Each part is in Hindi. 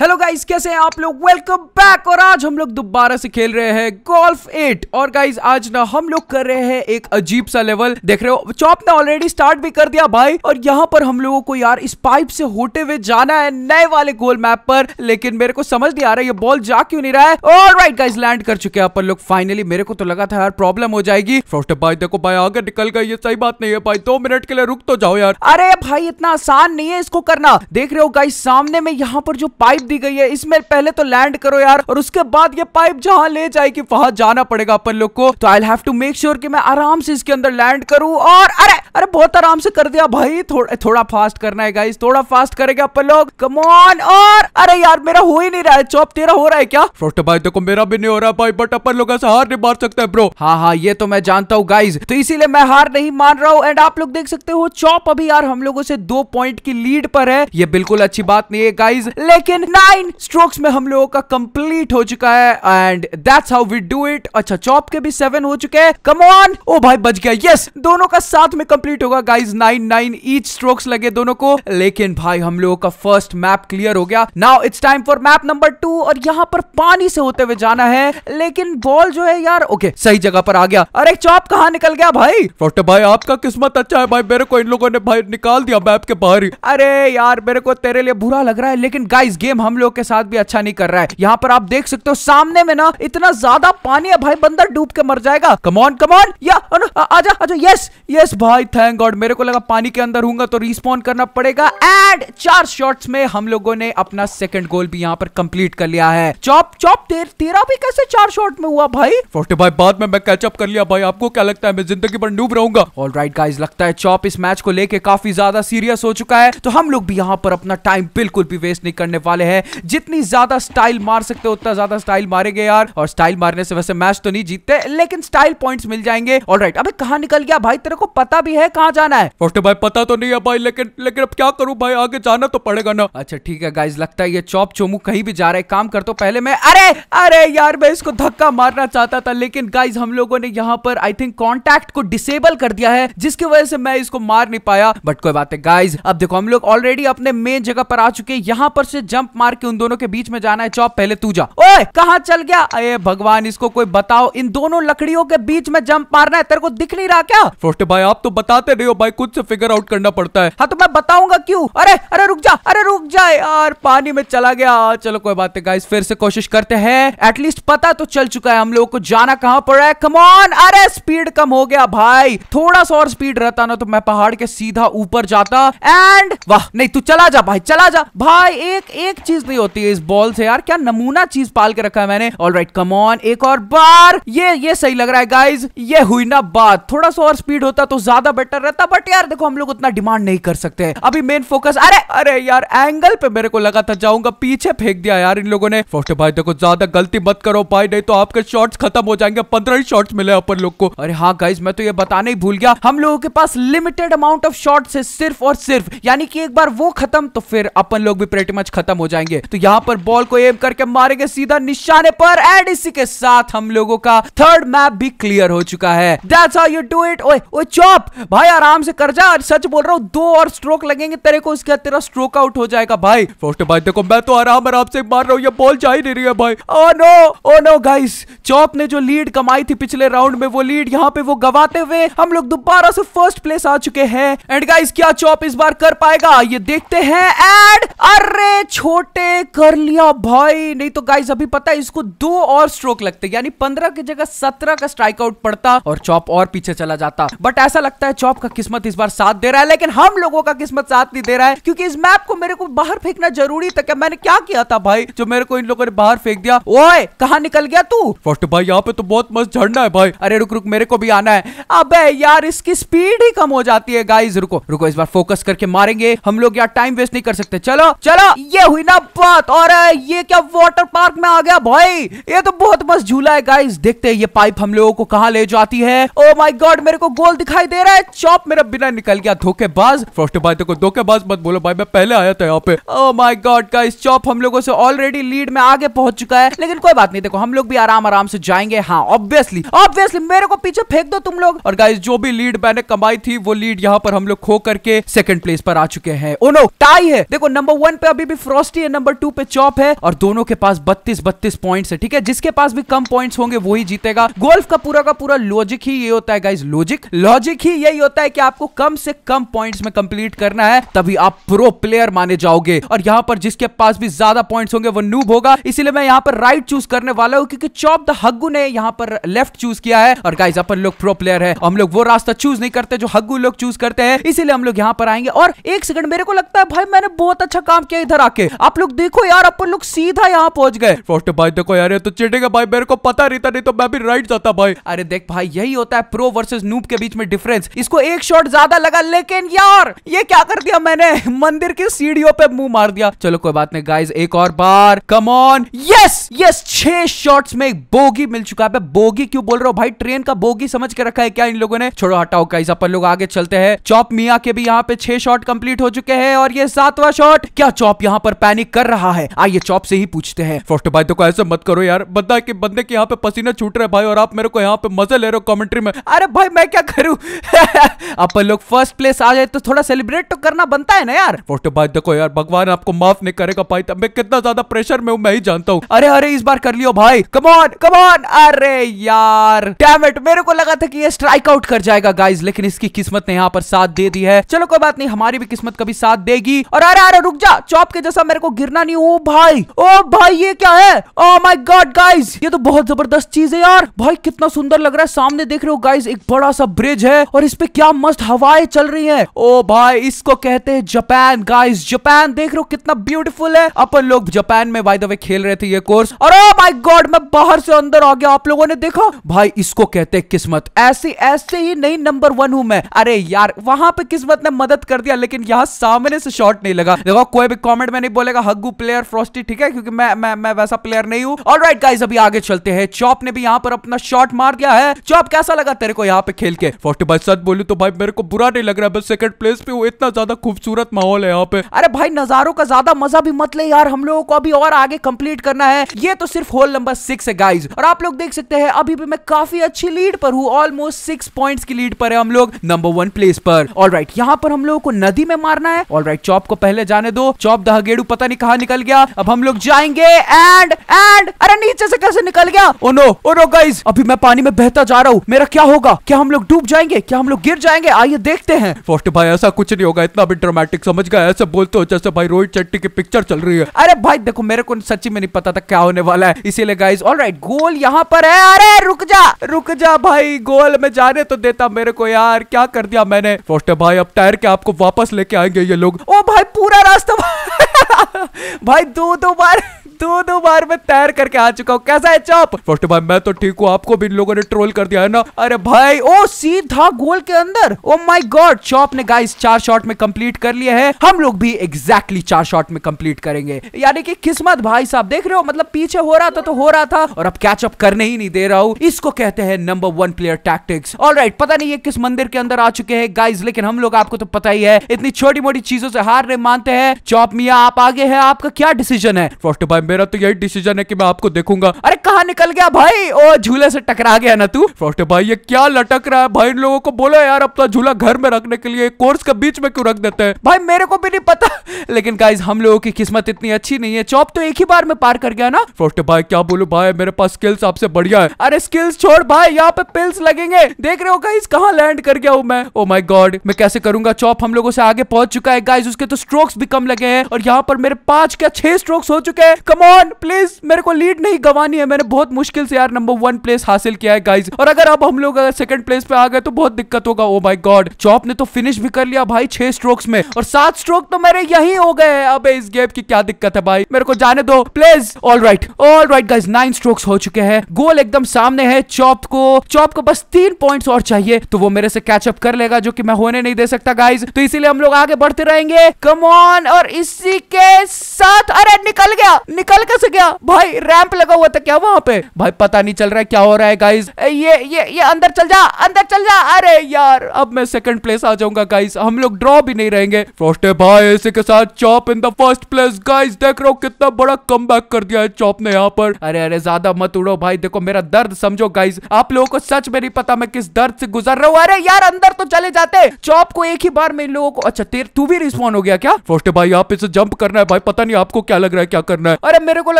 हेलो गाइस कैसे हैं आप लोग वेलकम बैक और आज हम लोग दोबारा से खेल रहे हैं गोल्फ एट और गाइस आज ना हम लोग कर रहे हैं एक अजीब सा लेवल देख रहे हो चॉप ने ऑलरेडी स्टार्ट भी कर दिया भाई और यहाँ पर हम लोगों को यार इस पाइप से होते हुए जाना है नए वाले गोल मैप पर लेकिन मेरे को समझ नहीं आ रहा है ये बॉल जा क्यों नहीं रहा है और राइट गाइज लैंड कर चुके हैं अपन लोग फाइनली मेरे को तो लगा था यार प्रॉब्लम हो जाएगी फर्स्ट भाई देखो भाई आगे निकल गए ये सही बात नहीं है भाई दो मिनट के लिए रुक तो जाओ यार अरे भाई इतना आसान नहीं है इसको करना देख रहे हो गाइस सामने में यहाँ पर जो पाइप दी गई है इसमें पहले तो लैंड करो यार और उसके बाद ये पाइप जहां ले जाएगी वहां जाना पड़ेगा अपन लोग को तो I have to make sure कि मैं आराम से इसके अंदर लैंड करूं और अरे अरे बहुत आराम से कर दिया भाई थोड़ा थोड़ा फास्ट करना है गाइस थोड़ा फास्ट करेगा अपन लोग कमोन और अरे यार मेरा हो ही नहीं रहा है चौप तेरा हो रहा है क्या फ्रोस्ट भाई देखो मेरा भी नहीं हो रहा भाई बट अपन लोग ऐसा हार नहीं मार सकते ब्रो हाँ हाँ ये तो मैं जानता हूँ गाइज तो इसीलिए मैं हार नहीं मान रहा हूँ एंड आप लोग देख सकते हो चौप अभी यार हम लोगों से दो पॉइंट की लीड पर है ये बिल्कुल अच्छी बात नहीं है गाइज लेकिन नाइन स्ट्रोक्स में हम लोगों का कंप्लीट हो चुका है and that's how we do it अच्छा चौप के भी सेवन हो चुके हैं कमोन ओ भाई बच गया यस दोनों का साथ में कंप्लीट होगा guys nine nine each strokes लगे दोनों को लेकिन भाई हम लोगों का फर्स्ट मैप क्लियर हो गया now it's time for map number two और यहाँ पर पानी से होते हुए जाना है लेकिन बॉल जो है यार ओके सही जगह पर आ गया अरे चौप कहा निकल गया भाई डॉक्टर भाई आपका किस्मत अच्छा है भाई मेरे को इन लोगों ने भाई निकाल दिया मैप के बाहर ही अरे यार मेरे को तेरे लिए बुरा लग रहा है लेकिन गाइज गेम हम लोग के साथ भी अच्छा नहीं कर रहा है यहाँ पर आप देख सकते हो सामने में ना इतना ज्यादा पानी है भाई बंदर डूब के मर जाएगा कमॉन कमॉन या आजा आजा यस यस भाई थैंक गॉड मेरे को लगा पानी के अंदर हूंगा तो रिस्पॉन्ड करना पड़ेगा एंड चार शॉट्स में हम लोगों ने अपना सेकंड गोल भी यहाँ पर कंप्लीट कर लिया है चॉप चॉप तेर, तेरा भी कैसे चार शॉट में हुआ भाई फोर्टी भाई बाद में मैं कैचअप कर लिया भाई आपको क्या लगता है मैं जिंदगी पर डूब रहूंगा ऑल राइट गाइज लगता है चॉप इस मैच को लेके काफी ज्यादा सीरियस हो चुका है तो हम लोग भी यहाँ पर अपना टाइम बिल्कुल भी वेस्ट नहीं करने वाले हैं जितनी ज्यादा स्टाइल मार सकते हो उतना ज्यादा स्टाइल मारेंगे यार और स्टाइल मारने से वैसे मैच तो नहीं जीतते लेकिन स्टाइल पॉइंट्स मिल जाएंगे ऑल राइट अभी कहा निकल गया भाई तेरे को पता भी है कहाँ जाना है फोस्टर भाई पता तो नहीं है भाई लेकिन लेकिन अब क्या करूँ भाई आगे जाना तो पड़ेगा ना अच्छा ठीक है गाइज लगता है ये चौप चोमू कहीं भी जा रहा है काम कर तो पहले मैं अरे अरे यार मैं इसको धक्का मारना चाहता था लेकिन गाइज हम लोगों ने यहाँ पर आई थिंक कॉन्टेक्ट को डिसेबल कर दिया है जिसकी वजह से मैं इसको मार नहीं पाया बट कोई बात है गाइज अब देखो हम लोग ऑलरेडी अपने मेन जगह पर आ चुके हैं यहाँ पर से जंप मार के उन दोनों के बीच में जाना है चौप पहले तू जा ओए कहा चल गया अरे भगवान इसको कोई बताओ इन दोनों लकड़ियों के बीच में जंप मारना है तेरे को दिख नहीं रहा क्या फोस्ट भाई आप तो बता बताते नहीं हो भाई खुद से फिगर आउट करना पड़ता है हाँ तो मैं बताऊंगा क्यों अरे अरे रुक जा अरे रुक जा यार पानी में चला गया चलो कोई बात नहीं फिर से कोशिश करते हैं एटलीस्ट पता तो चल चुका है हम लोग को जाना कहाँ पड़ रहा है कमॉन अरे स्पीड कम हो गया भाई थोड़ा सा और स्पीड रहता ना तो मैं पहाड़ के सीधा ऊपर जाता एंड वाह नहीं तू चला जा भाई चला जा भाई एक एक चीज नहीं होती है इस बॉल से यार क्या नमूना चीज पाल के रखा है मैंने ऑल राइट कमॉन एक और बार ये ये सही लग रहा है गाइज ये हुई ना बात थोड़ा सा और स्पीड होता तो ज्यादा बेटर रहता बट यार देखो हम लोग उतना डिमांड नहीं कर सकते अभी मेन फोकस अरे अरे यार एंगल पे मेरे को लगा था जाऊंगा पीछे फेंक दिया यार इन लोगों ने फोटे भाई देखो ज्यादा गलती मत करो भाई नहीं तो आपके शॉर्ट्स खत्म हो जाएंगे पंद्रह ही शॉर्ट्स मिले अपन लोग को अरे हाँ गाइज मैं तो ये बताने ही भूल गया हम लोगों के पास लिमिटेड अमाउंट ऑफ शॉर्ट है सिर्फ और सिर्फ यानी कि एक बार वो खत्म तो फिर अपन लोग भी प्रेटी मच खत्म हो जाएंगे तो यहाँ पर बॉल को एम करके मारेंगे सीधा निशाने पर एंड इसी के साथ हम लोगों का थर्ड मैप भी क्लियर हो चुका है that's how you do it ओए ओए चॉप भाई आराम से कर जा सच बोल रहा हूँ दो और स्ट्रोक लगेंगे तेरे को उसके तेरा स्ट्रोक आउट हो जाएगा भाई फर्स्ट भाई देखो मैं तो आराम आराम से मार रहा हूँ ये बॉल जा ही नहीं रही है भाई oh no oh no guys Chop ने जो लीड कमाई थी पिछले राउंड में वो लीड यहाँ पे वो गवाते हुए हम लोग दोबारा से फर्स्ट प्लेस आ चुके हैं एंड गाइस क्या चौप इस बार कर पाएगा ये देखते हैं एड अरे छोटे कर लिया भाई नहीं तो गाइस अभी पता है इसको दो और स्ट्रोक लगते यानी पंद्रह की जगह सत्रह का स्ट्राइक आउट पड़ता और चौप और पीछे चला जाता बट ऐसा लगता है चौप का किस्मत इस बार साथ दे रहा है लेकिन हम लोगों का किस्मत साथ नहीं दे रहा है क्योंकि इस मैप को मेरे को बाहर फेंकना जरूरी था क्या मैंने क्या किया था भाई जो मेरे को इन लोगों ने बाहर फेंक दिया ओए कहा निकल गया तू फर्स्ट भाई यहाँ पे तो बहुत मस्त झड़ना है भाई अरे रुक रुक मेरे को भी आना है अब यार इसकी स्पीड ही कम हो जाती है गाइज रुको रुको इस बार फोकस करके मारेंगे हम लोग यार टाइम वेस्ट नहीं कर सकते चलो चलो ये हुई ना बात और ये क्या वाटर पार्क में आ गया भाई ये तो बहुत मस्त झूला है गाइज देखते हैं ये पाइप हम लोगों को कहा ले जाती है ओ माई गॉड मेरे को गोल दिखाई दे रहा है चॉप मेरा बिना निकल गया धोखेबाज फर्स्ट भाई देखो धोखेबाज मत बोलो भाई मैं पहले आया था यहाँ पे ओ माय गॉड का इस चॉप हम लोगों से ऑलरेडी लीड में आगे पहुंच चुका है लेकिन कोई बात नहीं देखो हम लोग भी आराम आराम से जाएंगे हाँ ऑब्वियसली ऑब्वियसली मेरे को पीछे फेंक दो तुम लोग और गाइस जो भी लीड मैंने कमाई थी वो लीड यहाँ पर हम लोग खो करके सेकंड प्लेस पर आ चुके हैं ओनो टाई है देखो नंबर वन पे अभी भी फ्रॉस्टी है नंबर टू पे चॉप है और दोनों के पास बत्तीस बत्तीस पॉइंट है ठीक है जिसके पास भी कम पॉइंट होंगे वही जीतेगा गोल्फ का पूरा का पूरा लॉजिक ही ये होता है गाइज लॉजिक लॉजिक ही ये यही होता है कि आपको कम से कम पॉइंट्स में कंप्लीट करना है तभी आप प्रो प्लेयर माने जाओगे और यहाँ पर जिसके पास भी ज्यादा पॉइंट्स होंगे वो नूब होगा इसलिए मैं यहाँ पर राइट चूज करने वाला हूँ क्योंकि चौप द हग्गू ने यहाँ पर लेफ्ट चूज किया है और गाइज अपन लोग प्रो प्लेयर है हम लोग वो रास्ता चूज नहीं करते जो हग्गू लोग चूज करते हैं इसीलिए हम लोग यहाँ पर आएंगे और एक सेकंड मेरे को लगता है भाई मैंने बहुत अच्छा काम किया इधर आके आप लोग देखो यार अपन लोग सीधा यहाँ पहुंच गए फर्स्ट भाई देखो यार ये तो चिटेगा भाई मेरे को पता रहता नहीं तो मैं भी राइट जाता भाई अरे देख भाई यही होता है प्रो वर्सेस नूब के बीच में डिफरेंस इसको एक शॉट ज्यादा लगा लेकिन यार ये क्या कर दिया मैंने मंदिर की सीढ़ियों पे मुंह मार दिया चलो कोई बात नहीं गाइज एक और बार कम ऑन यस यस छह शॉट्स में एक बोगी मिल चुका है बोगी क्यों बोल रहे हो भाई ट्रेन का बोगी समझ के रखा है क्या इन लोगों ने छोड़ो हटाओ गाइज अपन लोग आगे चलते हैं चौप मिया के भी यहाँ पे छह शॉट कंप्लीट हो चुके हैं और ये सातवा शॉट क्या चौप यहाँ पर पैनिक कर रहा है आइए चौप से ही पूछते हैं फोर्ट भाई तो ऐसे मत करो यार बता के बंदे के यहाँ पे पसीना छूट रहे भाई और आप मेरे को यहाँ पे मजे ले रहे हो कॉमेंट्री में अरे भाई मैं क्या करूँ अपन लोग फर्स्ट प्लेस आ गए तो थोड़ा सेलिब्रेट तो करना बनता है ना यार फोटो भाई देखो यार भगवान आपको माफ नहीं करेगा भाई तब मैं कितना ज्यादा प्रेशर में हूँ मैं ही जानता हूँ अरे अरे इस बार कर लियो भाई कमोन कमोन अरे यार डैमेट मेरे को लगा था कि ये स्ट्राइक आउट कर जाएगा गाइज लेकिन इसकी किस्मत ने यहाँ पर साथ दे दी है चलो कोई बात नहीं हमारी भी किस्मत कभी साथ देगी और अरे अरे रुक जा चौप के जैसा मेरे को गिरना नहीं हो भाई ओ भाई ये क्या है ओ माय गॉड गाइस ये तो बहुत जबरदस्त चीज है यार भाई कितना सुंदर लग रहा है सामने देख रहे हो गाइस एक बड़ा सा ब्रिज है और इस पे क्या मस्त हवाएं चल रही हैं ओ भाई इसको कहते हैं जापान गाइस जापान देख रहे हो कितना ब्यूटीफुल है अपन लोग जापान में बाय द वे खेल रहे थे ये कोर्स और ओ माय गॉड मैं बाहर से अंदर आ गया आप लोगों ने देखा भाई इसको कहते हैं किस्मत ऐसे ऐसे ही नहीं नंबर वन हूं मैं अरे यार वहां पे किस्मत ने मदद कर दिया लेकिन यहाँ सामने से शॉर्ट नहीं लगा देखो कोई भी कॉमेंट में नहीं बोलेगा हग्गू प्लेयर फ्रॉस्टी ठीक है क्योंकि मैं मैं मैं वैसा प्लेयर नहीं हूँ और राइट गाइज अभी आगे चलते हैं चॉप ने भी यहाँ पर अपना शॉर्ट मार दिया है चॉप कैसा लगा तेरे को यहाँ पे खेल के फोर्टी बाई सत बोलूँ तो भाई मेरे को बुरा नहीं लग रहा है मैं सेकंड प्लेस पे हूँ इतना ज्यादा खूबसूरत माहौल है यहाँ पे अरे भाई नजारों का ज्यादा मजा भी मत ले यार हम लोगों को अभी और आगे कंप्लीट करना है ये तो सिर्फ होल नंबर सिक्स है गाइज और आप लोग देख सकते हैं अभी भी मैं काफी अच्छी लीड पर हूँ ऑलमोस्ट सिक्स पॉइंट की लीड पर है हम लोग नंबर वन प्लेस पर ऑल राइट यहाँ पर हम लोगों को नदी में मारना है ऑल राइट चौप को पहले जाने दो चौप दहागेड़ू पता नहीं कहा निकल गया अब हम लोग जाएंगे एंड एंड अरे नीचे से कैसे निकल गया ओनो ओनो गाइज अभी मैं पानी में बहता जा रहा हूँ मेरा क्या होगा क्या हम लोग डूब जाएंगे क्या हम लोग लोग गिर जाएंगे आइए देखते हैं फर्स्ट भाई ऐसा कुछ नहीं होगा इतना भी ड्रामेटिक समझ गया ऐसे बोलते हो जैसे भाई रोहित शेट्टी की पिक्चर चल रही है अरे भाई देखो मेरे को सच्ची में नहीं पता था क्या होने वाला है इसीलिए गाइज ऑल राइट गोल यहाँ पर है अरे रुक जा रुक जा भाई गोल में जाने तो देता मेरे को यार क्या कर दिया मैंने फर्स्ट भाई अब टायर के आपको वापस लेके आएंगे ये लोग ओ भाई पूरा रास्ता भाई दो दो बार दो दो बार में तैर करके आ चुका हूँ कैसा है चौप फर्स्ट भाई मैं तो ठीक हूँ आपको भी इन लोगों ने ट्रोल कर दिया है ना अरे भाई ओ सीधा गोल के अंदर ओ माई गॉड चौप ने गाइस चार शॉट में कंप्लीट कर लिया है हम लोग भी एग्जैक्टली चार शॉट में कंप्लीट करेंगे यानी कि किस्मत भाई साहब देख रहे हो मतलब पीछे हो रहा था तो हो रहा था और अब कैचअप करने ही नहीं दे रहा हूँ इसको कहते हैं number one player tactics all right पता नहीं ये किस मंदिर के अंदर आ चुके हैं गाइज लेकिन हम लोग आपको तो पता ही है इतनी छोटी मोटी चीजों से हार नहीं मानते हैं चौप मिया आप आगे है आपका क्या डिसीजन है फर्स्ट भाई मेरा तो यही डिसीजन है कि मैं आपको देखूंगा अरे कहा निकल गया भाई ओ झूले से टकरा गया ना तू छोटे भाई ये क्या लटक रहा है भाई इन लोगों को बोलो यार अपना तो झूला घर में रखने के लिए कोर्स के बीच में क्यों रख देते हैं भाई मेरे को भी नहीं पता लेकिन गाइज हम लोगों की किस्मत इतनी अच्छी नहीं है चौप तो एक ही बार में पार कर गया ना छोटे भाई क्या बोलो भाई मेरे पास स्किल्स आपसे बढ़िया है अरे स्किल्स छोड़ भाई यहाँ पे पिल्स लगेंगे देख रहे हो गाइज कहाँ लैंड कर गया हूँ मैं ओ माई गॉड मैं कैसे करूंगा चौप हम लोगों से आगे पहुंच चुका है गाइज उसके तो स्ट्रोक्स भी कम लगे हैं और यहाँ पर मेरे पांच क्या छह स्ट्रोक्स हो चुके हैं कमॉन प्लीज मेरे को लीड नहीं गंवानी है मैंने बहुत मुश्किल से यार नंबर वन प्लेस हासिल किया है गाइज और अगर अब हम लोग अगर सेकंड प्लेस पे आ गए तो बहुत दिक्कत होगा ओ माई गॉड चौप ने तो फिनिश भी कर लिया भाई छह स्ट्रोक्स में और सात स्ट्रोक तो मेरे यही हो गए अब इस गेम की क्या दिक्कत है भाई मेरे को जाने दो please all right all right guys nine strokes हो चुके हैं गोल एकदम सामने है चौप को चौप को बस तीन पॉइंट और चाहिए तो वो मेरे से कैचअप कर लेगा जो की मैं होने नहीं दे सकता गाइज तो इसीलिए हम लोग आगे बढ़ते रहेंगे कम ऑन और इसी के साथ अरे निकल गया निकल कैसे गया भाई रैंप लगा हुआ था क्या वो वहां पे भाई पता नहीं चल रहा है क्या हो रहा है गाइज ये ये ये अंदर चल जा अंदर चल जा अरे यार अब मैं सेकंड प्लेस आ जाऊंगा गाइज हम लोग ड्रॉ भी नहीं रहेंगे फ्रोस्टे भाई इसी के साथ Chop in the first place guys देख रहा हूँ कितना बड़ा कम कर दिया है चॉप ने यहाँ पर अरे अरे ज्यादा मत उड़ो भाई देखो मेरा दर्द समझो गाइज आप लोगों को सच में नहीं पता मैं किस दर्द से गुजर रहा हूँ अरे यार अंदर तो चले जाते चॉप को एक ही बार में लोगों को अच्छा तेर तू भी रिस्पॉन्ड हो गया क्या फ्रोस्टे भाई आप इसे जंप करना है भाई पता नहीं आपको क्या लग रहा है क्या करना है अरे मेरे को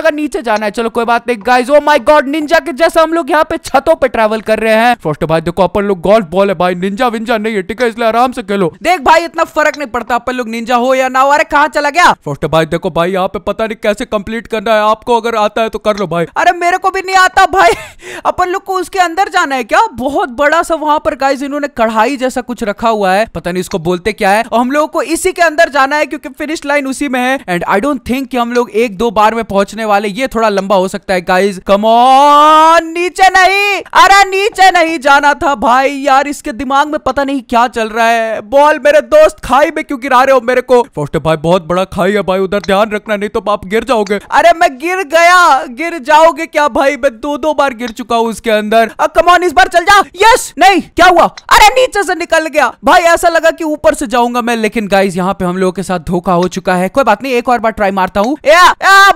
लगा नीचे जाना है चलो कोई बात नहीं गाइज माई गॉड निंजा के जैसे हम लोग यहाँ पे छतों पे ट्रेवल कर रहे हैं फर्स्ट भाई देखो अपन लोग गोल्फ बॉल है भाई निंजा विंजा नहीं है ठीक है इसलिए आराम से खेलो देख भाई इतना फर्क नहीं पड़ता अपन लोग निंजा हो या ना हो अरे कहा चला गया फर्स्ट भाई देखो भाई यहाँ पे पता नहीं कैसे कम्प्लीट करना है आपको अगर आता है तो कर लो भाई अरे मेरे को भी नहीं आता भाई अपन लोग को उसके अंदर जाना है क्या बहुत बड़ा सा वहाँ पर गाइस इन्होंने कढ़ाई जैसा कुछ रखा हुआ है पता नहीं इसको बोलते क्या है और हम लोगों को इसी के अंदर जाना है क्योंकि फिनिश लाइन उसी में है एंड आई डोंट थिंक कि हम लोग एक दो बार में पहुंचने वाले ये थोड़ा लंबा हो सकता है गाइस कमोन नीचे नहीं अरे नीचे नहीं जाना था भाई यार इसके दिमाग में पता नहीं क्या चल रहा है बॉल मेरे दोस्त खाई में क्यों गिरा रहे हो मेरे को फोस्टर भाई बहुत बड़ा खाई है भाई उधर ध्यान रखना नहीं तो आप गिर जाओगे अरे मैं गिर गया गिर जाओगे क्या भाई मैं दो दो बार गिर चुका हूँ उसके अंदर कमोन इस बार चल जाओ यस नहीं क्या हुआ अरे नीचे से निकल गया भाई ऐसा लगा की ऊपर से जाऊंगा मैं लेकिन गाइज यहाँ पे हम लोगों के साथ धोखा हो चुका है कोई बात नहीं एक और बार ट्राई मारता हूँ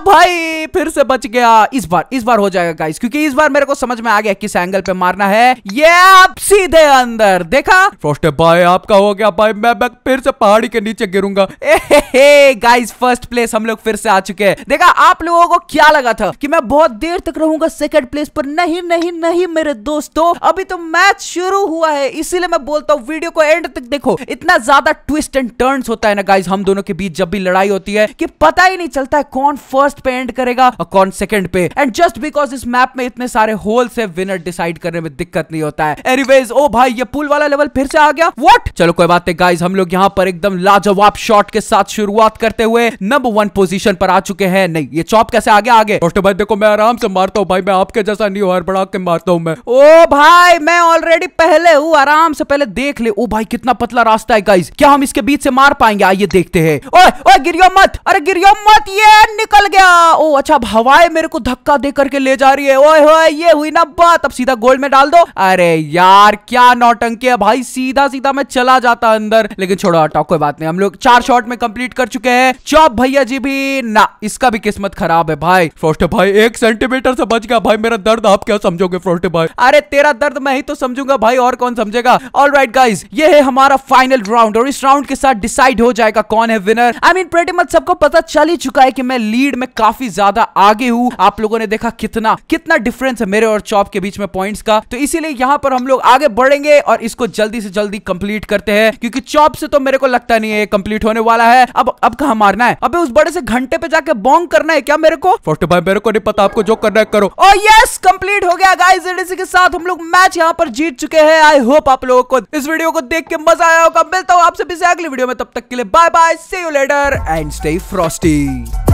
भाई फिर से बच गया इस बार इस बार बार हो जाएगा गाइस क्योंकि इस बार मेरे को समझ में आ गया किस एंगल पे मारना है ये आप सीधे अंदर देखा फर्स्ट भाई आपका हो गया भाई मैं फिर से पहाड़ी के नीचे गिरूंगा गाइस फर्स्ट प्लेस हम लोग फिर से आ चुके हैं देखा आप लोगों को क्या लगा था कि मैं बहुत देर तक रहूंगा सेकंड प्लेस पर नहीं नहीं नहीं मेरे दोस्तों अभी तो मैच शुरू हुआ है इसीलिए मैं बोलता हूँ वीडियो को एंड तक देखो इतना ज्यादा ट्विस्ट एंड टर्न होता है ना गाइज हम दोनों के बीच जब भी लड़ाई होती है कि पता ही नहीं चलता है कौन फर्स्ट पे एंड करेगा और कौन सेकंड पे एंड जस्ट बिकॉज इस मैप में इतने सारे होल से विनर डिसाइड करने में दिक्कत नहीं होता है एनीवेज ओ भाई ये पुल वाला लेवल फिर से आ गया वॉट चलो कोई बात नहीं गाइज हम लोग यहाँ पर एकदम लाजवाब शॉट के साथ शुरुआत करते हुए नंबर वन पोजीशन पर आ चुके हैं नहीं ये चॉप कैसे आगे आगे तो भाई देखो मैं आराम से मारता हूँ भाई मैं आपके जैसा नहीं हूँ बड़ा के मारता हूँ मैं ओ भाई मैं ऑलरेडी पहले हूँ आराम से पहले देख ले ओ भाई कितना पतला रास्ता है गाइज क्या हम इसके बीच से मार पाएंगे आइए देखते हैं ओए ओए गिरियो मत अरे गिरियो मत ये निकल गया ओ अच्छा हवाए मेरे को धक्का देकर करके ले जा रही है ओए होए ये हुई ना बात अब सीधा गोल्ड में डाल दो अरे यार क्या नौटंकी है भाई सीधा सीधा मैं चला जाता अंदर लेकिन छोड़ो हटाओ कोई बात नहीं हम लोग चार शॉट में कंप्लीट कर चुके हैं चौप भैया जी भी ना इसका भी किस्मत खराब है भाई फ्रोस्टे भाई एक सेंटीमीटर से बच गया भाई मेरा दर्द आप क्या समझोगे फ्रोस्टे भाई अरे तेरा दर्द मैं ही तो समझूंगा भाई और कौन समझेगा ऑल राइट गाइज ये है हमारा फाइनल राउंड और इस राउंड के साथ डिसाइड हो जाएगा कौन है विनर आई मीन प्रेटी मत सबको पता चल ही चुका है कि मैं लीड में काफी ज्यादा आगे हूँ आप लोगों ने देखा कितना कितना डिफरेंस है मेरे और चॉप के बीच में पॉइंट्स का तो इसीलिए यहाँ पर हम लोग आगे बढ़ेंगे और इसको जल्दी से जल्दी कंप्लीट करते हैं क्योंकि चॉप से तो मेरे को लगता नहीं है कंप्लीट होने वाला है अब अब कहा मारना है अबे उस बड़े से घंटे पे जाके बॉन्ग करना है क्या मेरे को फोर्टी फाइव मेरे को नहीं पता आपको जो करना है करो ओ यस कंप्लीट हो गया गाइस इसी के साथ हम लोग मैच यहाँ पर जीत चुके हैं आई होप आप लोगों को इस वीडियो को देख के मजा आया होगा मिलता हूँ आपसे अगली वीडियो में तब तक के लिए bye bye see you later and stay Frosty